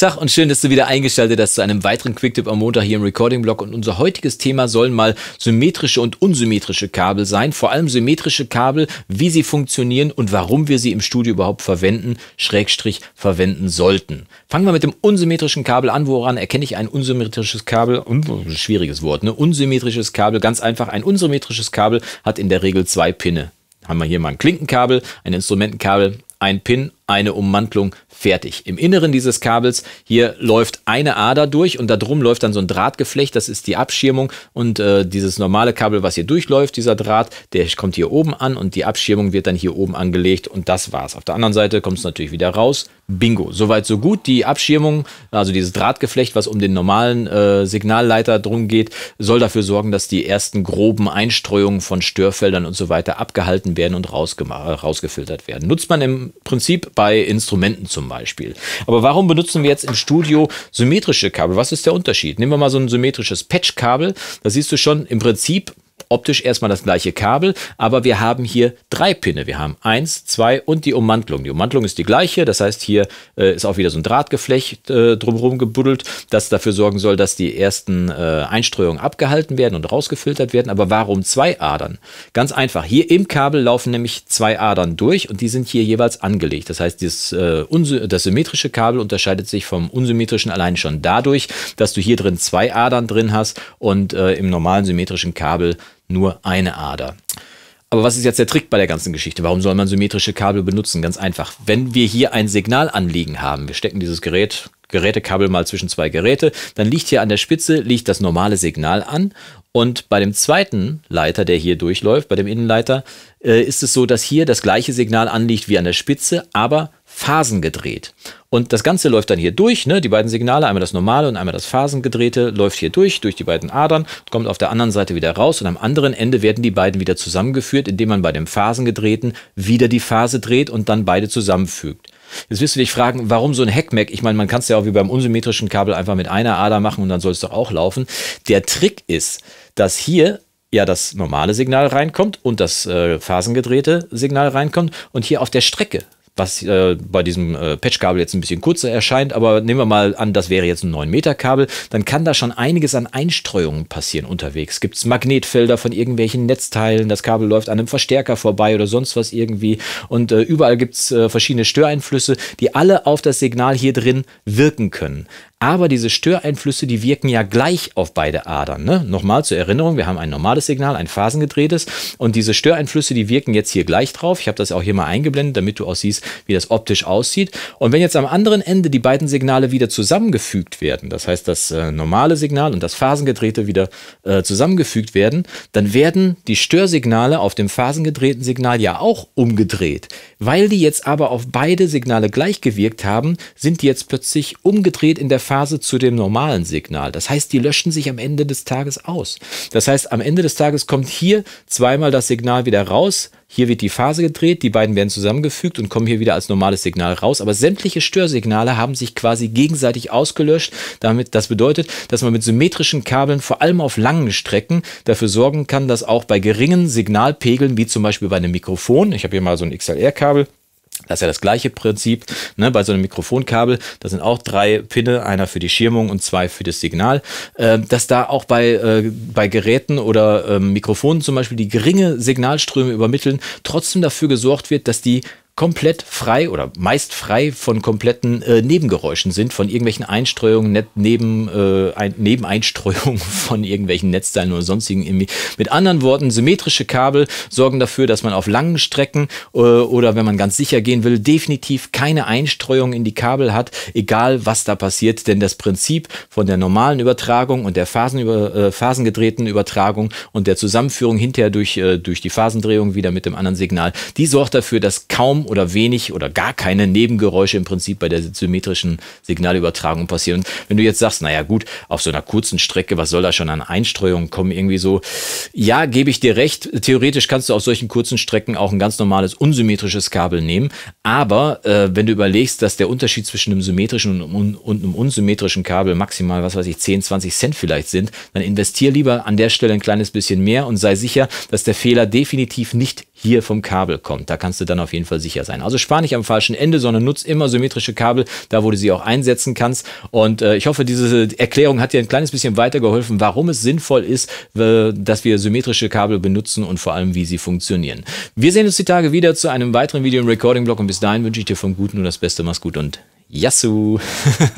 Tag und schön, dass du wieder eingeschaltet hast zu einem weiteren Quicktip am Montag hier im Recording-Blog. Und unser heutiges Thema sollen mal symmetrische und unsymmetrische Kabel sein. Vor allem symmetrische Kabel, wie sie funktionieren und warum wir sie im Studio überhaupt verwenden, Schrägstrich verwenden sollten. Fangen wir mit dem unsymmetrischen Kabel an. Woran erkenne ich ein unsymmetrisches Kabel? Schwieriges Wort, ne? Unsymmetrisches Kabel, ganz einfach. Ein unsymmetrisches Kabel hat in der Regel zwei Pinne. Haben wir hier mal ein Klinkenkabel, ein Instrumentenkabel, ein Pin eine Ummantelung fertig. Im Inneren dieses Kabels hier läuft eine Ader durch und da drum läuft dann so ein Drahtgeflecht, das ist die Abschirmung und äh, dieses normale Kabel, was hier durchläuft, dieser Draht, der kommt hier oben an und die Abschirmung wird dann hier oben angelegt und das war's. Auf der anderen Seite kommt es natürlich wieder raus. Bingo. Soweit so gut. Die Abschirmung, also dieses Drahtgeflecht, was um den normalen äh, Signalleiter drum geht, soll dafür sorgen, dass die ersten groben Einstreuungen von Störfeldern und so weiter abgehalten werden und rausgemacht, rausgefiltert werden. Nutzt man im Prinzip bei bei Instrumenten zum Beispiel. Aber warum benutzen wir jetzt im Studio symmetrische Kabel? Was ist der Unterschied? Nehmen wir mal so ein symmetrisches Patch-Kabel. Da siehst du schon im Prinzip optisch erstmal das gleiche Kabel, aber wir haben hier drei Pinne. Wir haben eins, zwei und die Ummantlung. Die Ummantlung ist die gleiche, das heißt, hier äh, ist auch wieder so ein Drahtgeflecht äh, drumherum gebuddelt, das dafür sorgen soll, dass die ersten äh, Einstreuungen abgehalten werden und rausgefiltert werden. Aber warum zwei Adern? Ganz einfach, hier im Kabel laufen nämlich zwei Adern durch und die sind hier jeweils angelegt. Das heißt, dieses, äh, das symmetrische Kabel unterscheidet sich vom unsymmetrischen allein schon dadurch, dass du hier drin zwei Adern drin hast und äh, im normalen symmetrischen Kabel nur eine Ader. Aber was ist jetzt der Trick bei der ganzen Geschichte? Warum soll man symmetrische Kabel benutzen? Ganz einfach. Wenn wir hier ein Signal anliegen haben, wir stecken dieses Gerät Gerätekabel mal zwischen zwei Geräte. Dann liegt hier an der Spitze liegt das normale Signal an und bei dem zweiten Leiter, der hier durchläuft, bei dem Innenleiter, äh, ist es so, dass hier das gleiche Signal anliegt wie an der Spitze, aber phasengedreht. Und das Ganze läuft dann hier durch, ne? die beiden Signale, einmal das normale und einmal das phasengedrehte, läuft hier durch, durch die beiden Adern, kommt auf der anderen Seite wieder raus und am anderen Ende werden die beiden wieder zusammengeführt, indem man bei dem phasengedrehten wieder die Phase dreht und dann beide zusammenfügt. Jetzt wirst du dich fragen, warum so ein Hackmack? Ich meine, man kann es ja auch wie beim unsymmetrischen Kabel einfach mit einer Ader machen und dann soll es doch auch laufen. Der Trick ist, dass hier ja das normale Signal reinkommt und das äh, phasengedrehte Signal reinkommt und hier auf der Strecke was äh, bei diesem äh, Patchkabel jetzt ein bisschen kurzer erscheint, aber nehmen wir mal an, das wäre jetzt ein 9-Meter-Kabel, dann kann da schon einiges an Einstreuungen passieren unterwegs. Gibt es Magnetfelder von irgendwelchen Netzteilen, das Kabel läuft an einem Verstärker vorbei oder sonst was irgendwie und äh, überall gibt es äh, verschiedene Störeinflüsse, die alle auf das Signal hier drin wirken können. Aber diese Störeinflüsse, die wirken ja gleich auf beide Adern. Ne? Nochmal zur Erinnerung, wir haben ein normales Signal, ein phasengedrehtes und diese Störeinflüsse, die wirken jetzt hier gleich drauf. Ich habe das auch hier mal eingeblendet, damit du auch siehst, wie das optisch aussieht. Und wenn jetzt am anderen Ende die beiden Signale wieder zusammengefügt werden, das heißt das äh, normale Signal und das phasengedrehte wieder äh, zusammengefügt werden, dann werden die Störsignale auf dem phasengedrehten Signal ja auch umgedreht. Weil die jetzt aber auf beide Signale gleich gewirkt haben, sind die jetzt plötzlich umgedreht in der Phase zu dem normalen Signal. Das heißt, die löschen sich am Ende des Tages aus. Das heißt, am Ende des Tages kommt hier zweimal das Signal wieder raus. Hier wird die Phase gedreht, die beiden werden zusammengefügt und kommen hier wieder als normales Signal raus. Aber sämtliche Störsignale haben sich quasi gegenseitig ausgelöscht. Damit, das bedeutet, dass man mit symmetrischen Kabeln vor allem auf langen Strecken dafür sorgen kann, dass auch bei geringen Signalpegeln, wie zum Beispiel bei einem Mikrofon, ich habe hier mal so ein XLR-Kabel, das ist ja das gleiche Prinzip ne, bei so einem Mikrofonkabel. Da sind auch drei Pinne, einer für die Schirmung und zwei für das Signal. Äh, dass da auch bei, äh, bei Geräten oder äh, Mikrofonen zum Beispiel, die geringe Signalströme übermitteln, trotzdem dafür gesorgt wird, dass die komplett frei oder meist frei von kompletten äh, Nebengeräuschen sind, von irgendwelchen Einstreuungen, net, neben, äh, ein, Nebeneinstreuungen von irgendwelchen Netzteilen oder sonstigen. Irgendwie. Mit anderen Worten, symmetrische Kabel sorgen dafür, dass man auf langen Strecken äh, oder wenn man ganz sicher gehen will, definitiv keine Einstreuung in die Kabel hat, egal was da passiert. Denn das Prinzip von der normalen Übertragung und der Phasenüber, äh, phasengedrehten Übertragung und der Zusammenführung hinterher durch, äh, durch die Phasendrehung wieder mit dem anderen Signal, die sorgt dafür, dass kaum oder wenig oder gar keine Nebengeräusche im Prinzip bei der symmetrischen Signalübertragung passieren. wenn du jetzt sagst, naja gut, auf so einer kurzen Strecke, was soll da schon an Einstreuungen kommen, irgendwie so, ja, gebe ich dir recht, theoretisch kannst du auf solchen kurzen Strecken auch ein ganz normales unsymmetrisches Kabel nehmen, aber äh, wenn du überlegst, dass der Unterschied zwischen einem symmetrischen und, und einem unsymmetrischen Kabel maximal, was weiß ich, 10, 20 Cent vielleicht sind, dann investier lieber an der Stelle ein kleines bisschen mehr und sei sicher, dass der Fehler definitiv nicht hier vom Kabel kommt. Da kannst du dann auf jeden Fall sicher sein. Also spar nicht am falschen Ende, sondern nutz immer symmetrische Kabel, da wo du sie auch einsetzen kannst. Und äh, ich hoffe, diese Erklärung hat dir ein kleines bisschen weitergeholfen, warum es sinnvoll ist, äh, dass wir symmetrische Kabel benutzen und vor allem, wie sie funktionieren. Wir sehen uns die Tage wieder zu einem weiteren Video im Recording-Blog und bis dahin wünsche ich dir vom Guten nur das Beste. Mach's gut und Yassou!